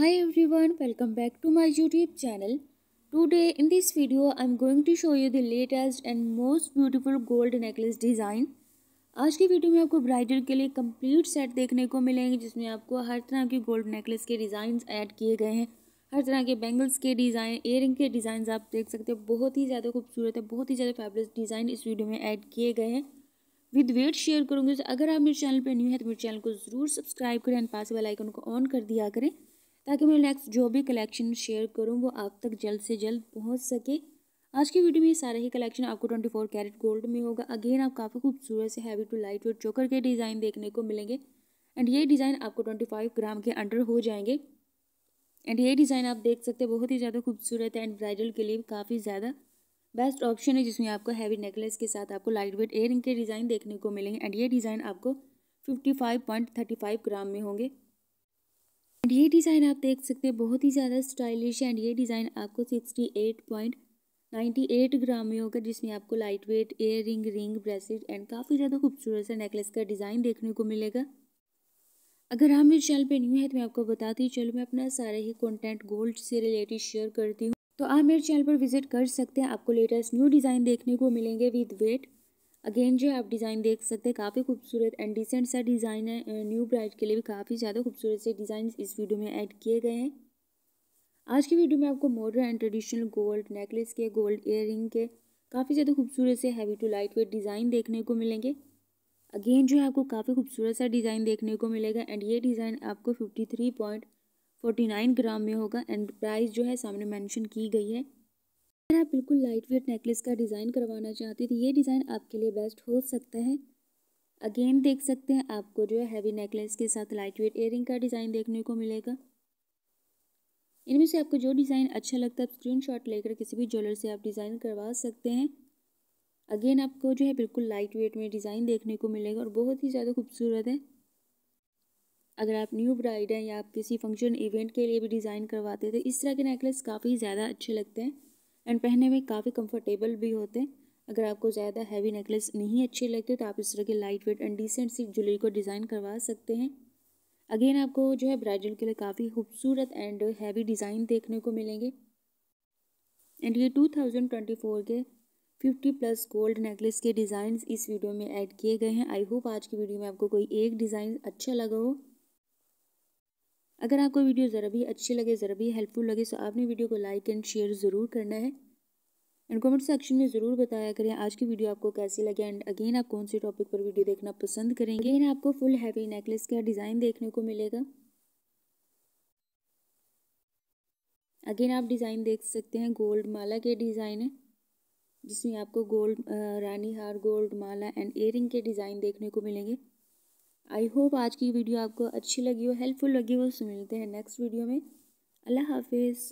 hi everyone welcome back to my youtube channel today in this video i'm going to show you the latest and most beautiful gold necklace design आज की video में आपको bridal के लिए complete set देखने को मिलेंगे जिसमें आपको हर तरह के गोल्ड नेकलेस के डिज़ाइन ऐड किए गए हैं हर तरह के बैंगल्स के डिज़ाइन एयरिंग के डिज़ाइन आप देख सकते हैं बहुत ही ज़्यादा खूबसूरत है बहुत ही ज़्यादा फेबरस डिज़ाइन इस वीडियो में ऐड किए गए हैं विद वेट शेयर करूँगी तो अगर आप मेरे चैनल पर न्यू है तो मेरे चैनल को ज़रूर सब्सक्राइब करें एंड पास वाले आइकन को ऑन कर दिया करें ताकि मैं नेक्स्ट जो भी कलेक्शन शेयर करूँ वो आप तक जल्द से जल्द पहुँच सके आज की वीडियो में सारा ही कलेक्शन आपको ट्वेंटी फोर कैरेट गोल्ड में होगा अगेन आप काफ़ी खूबसूरत से हैवी टू लाइट वेट चोकर के डिज़ाइन देखने को मिलेंगे एंड ये डिज़ाइन आपको ट्वेंटी फाइव ग्राम के अंडर हो जाएंगे एंड ये डिज़ाइन आप देख सकते हैं बहुत ही ज़्यादा खूबसूरत है एंड ब्राइडल के लिए काफ़ी ज़्यादा बेस्ट ऑप्शन है जिसमें आपको हैवी नेकलेस के साथ आपको लाइट वेट एयरिंग के डिज़ाइन देखने को मिलेंगे एंड ये डिज़ाइन आपको fifty five point thirty five gram में होंगे एंड ये डिज़ाइन आप देख सकते हैं बहुत ही ज़्यादा स्टाइलिश एंड ये डिज़ाइन आपको sixty eight point ninety eight gram में होगा जिसमें आपको light weight air ring ring bracelet and काफ़ी ज़्यादा खूबसूरत सा नेकलेस का डिज़ाइन देखने को मिलेगा अगर आप मेरे चैनल पे न्यू है तो मैं आपको बताती हूँ चलो मैं अपना सारा ही कंटेंट गोल्ड से रिलेटेड शेयर करती हूँ तो आप मेरे चैनल पर विजिट कर सकते हैं आपको लेटेस्ट न्यू डिज़ाइन देखने को मिलेंगे विद वेट अगेन जो है आप डिज़ाइन देख सकते हैं काफ़ी खूबसूरत एंड डिसेंट सा डिज़ाइन है न्यू ब्राइड के लिए भी काफ़ी ज़्यादा खूबसूरत से डिज़ाइन इस वीडियो में ऐड किए गए हैं आज की वीडियो में आपको modern and traditional gold necklace के गोल्ड इयर के काफ़ी ज़्यादा खूबसूरत से heavy to light weight design देखने को मिलेंगे अगेन जो है आपको काफ़ी खूबसूरत सा डिज़ाइन देखने को मिलेगा एंड ये डिज़ाइन आपको fifty three point forty nine gram में होगा एंड प्राइस जो है सामने मेंशन की गई है अगर आप बिल्कुल लाइट वेट नेकलेस का डिज़ाइन करवाना चाहते हैं तो ये डिज़ाइन आपके लिए बेस्ट हो सकता है अगेन देख सकते हैं आपको जो है हैवी नेकलेस के साथ लाइट वेट एयरिंग का डिज़ाइन देखने को मिलेगा इनमें से आपको जो डिज़ाइन अच्छा लगता है आप स्क्रीनशॉट लेकर किसी भी ज्वेलर से आप डिज़ाइन करवा सकते हैं अगेन आपको जो है बिल्कुल लाइट वेट में डिज़ाइन देखने को मिलेगा और बहुत ही ज़्यादा खूबसूरत है अगर आप न्यू ब्राइड हैं या आप किसी फंक्शन इवेंट के लिए भी डिज़ाइन करवाते हैं तो इस तरह के नेकलेस काफ़ी ज़्यादा अच्छे लगते हैं एंड पहनने में काफ़ी कंफर्टेबल भी होते हैं अगर आपको ज़्यादा हैवी नेकलेस नहीं अच्छे लगते तो आप इस तरह के लाइट वेट एंड डिसेंट सी ज्वेलरी को डिज़ाइन करवा सकते हैं अगेन आपको जो है ब्राइडल के लिए काफ़ी खूबसूरत एंड हैवी डिज़ाइन देखने को मिलेंगे एंड ये टू के फिफ्टी प्लस गोल्ड नेकलेस के डिज़ाइन इस वीडियो में ऐड किए गए हैं आई होप आज की वीडियो में आपको कोई एक डिज़ाइन अच्छा लगा हो अगर आपको वीडियो ज़रा भी अच्छी लगे ज़रा भी हेल्पफुल लगे तो आपने वीडियो को लाइक एंड शेयर ज़रूर करना है एंड कमेंट सेक्शन में ज़रूर बताया करें आज की वीडियो आपको कैसी लगे एंड अगेन आप कौन से टॉपिक पर वीडियो देखना पसंद करेंगे अगेन आपको फुल हैवी नेकलेस का डिज़ाइन देखने को मिलेगा अगेन आप डिज़ाइन देख सकते हैं गोल्ड माला के डिज़ाइन है जिसमें आपको गोल्ड रानी हार गोल्ड माला एंड एयरिंग के डिज़ाइन देखने को मिलेंगे आई होप आज की वीडियो आपको अच्छी लगी हो हेल्पफुल लगी हो सुनते हैं नेक्स्ट वीडियो में अल्लाह हाफिज़